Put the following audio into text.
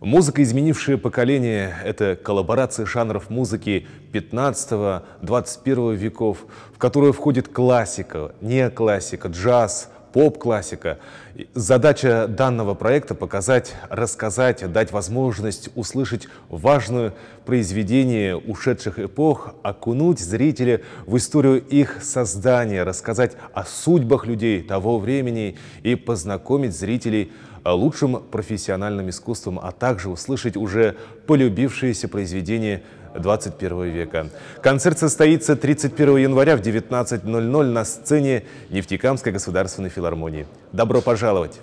Музыка, изменившая поколение, это коллаборация жанров музыки 15-21 веков, в которую входит классика, неоклассика, джаз, поп-классика. Задача данного проекта – показать, рассказать, дать возможность услышать важное произведение ушедших эпох, окунуть зрителя в историю их создания, рассказать о судьбах людей того времени и познакомить зрителей а, лучшим профессиональным искусством, а также услышать уже полюбившиеся произведения 21 века. Концерт состоится 31 января в 19.00 на сцене Нефтекамской государственной филармонии. Добро пожаловать!